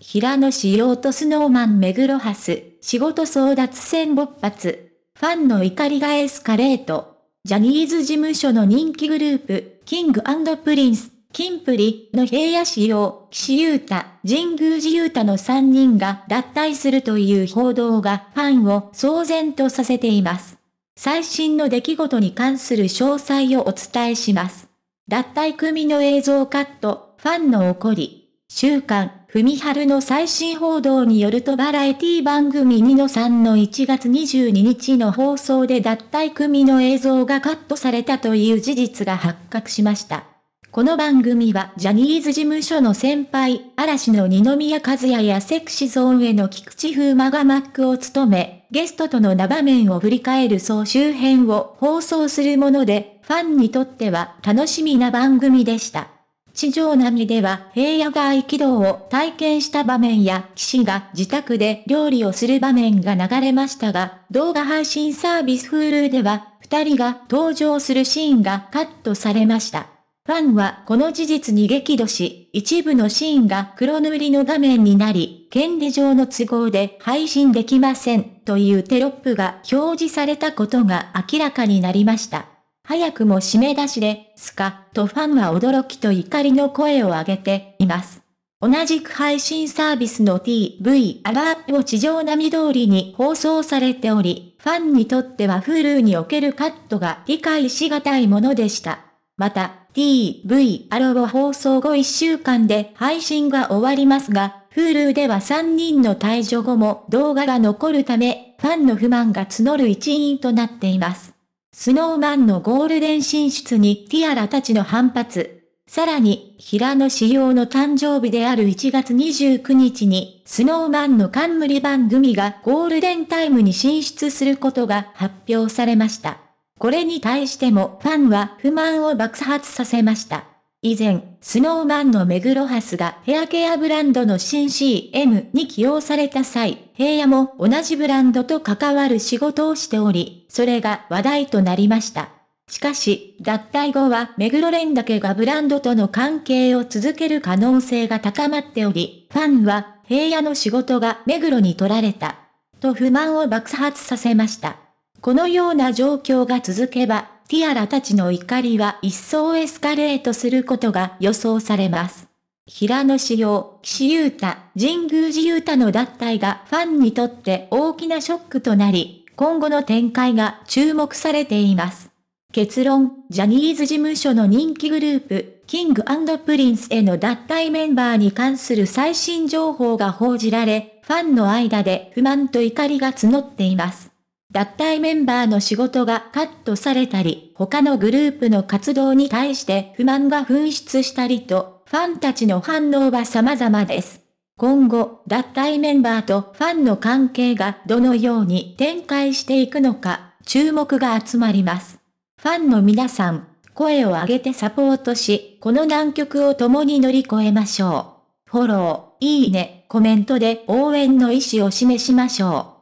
平野紫耀とスノーマン目黒ハス、仕事争奪戦勃発。ファンの怒りがエスカレート。ジャニーズ事務所の人気グループ、キングプリンス、キンプリの平野紫耀、岸優太、神宮寺優太の3人が脱退するという報道がファンを騒然とさせています。最新の出来事に関する詳細をお伝えします。脱退組の映像カット、ファンの怒り。週刊文春の最新報道によるとバラエティ番組ニノさんの1月22日の放送で脱退組の映像がカットされたという事実が発覚しました。この番組はジャニーズ事務所の先輩、嵐の二宮和也やセクシゾーンへの菊池風磨がマックを務め、ゲストとの場面を振り返る総集編を放送するもので、ファンにとっては楽しみな番組でした。地上並みでは平野が合気道を体験した場面や騎士が自宅で料理をする場面が流れましたが、動画配信サービス Hulu では2人が登場するシーンがカットされました。ファンはこの事実に激怒し、一部のシーンが黒塗りの画面になり、権利上の都合で配信できませんというテロップが表示されたことが明らかになりました。早くも締め出しで、すか、とファンは驚きと怒りの声を上げています。同じく配信サービスの TV アラープを地上波通りに放送されており、ファンにとっては Hulu におけるカットが理解しがたいものでした。また、TV アロを放送後1週間で配信が終わりますが、Hulu では3人の退場後も動画が残るため、ファンの不満が募る一因となっています。スノーマンのゴールデン進出にティアラたちの反発。さらに、平野仕様の誕生日である1月29日に、スノーマンの冠番組がゴールデンタイムに進出することが発表されました。これに対してもファンは不満を爆発させました。以前、スノーマンの目黒ハスがヘアケアブランドの新 CM に起用された際、平野も同じブランドと関わる仕事をしており、それが話題となりました。しかし、脱退後は目黒蓮だけがブランドとの関係を続ける可能性が高まっており、ファンは平野の仕事が目黒に取られた。と不満を爆発させました。このような状況が続けば、ティアラたちの怒りは一層エスカレートすることが予想されます。平野紫耀、岸優太、神宮寺優太の脱退がファンにとって大きなショックとなり、今後の展開が注目されています。結論、ジャニーズ事務所の人気グループ、キングプリンスへの脱退メンバーに関する最新情報が報じられ、ファンの間で不満と怒りが募っています。脱退メンバーの仕事がカットされたり、他のグループの活動に対して不満が噴出したりと、ファンたちの反応は様々です。今後、脱退メンバーとファンの関係がどのように展開していくのか、注目が集まります。ファンの皆さん、声を上げてサポートし、この難局を共に乗り越えましょう。フォロー、いいね、コメントで応援の意思を示しましょう。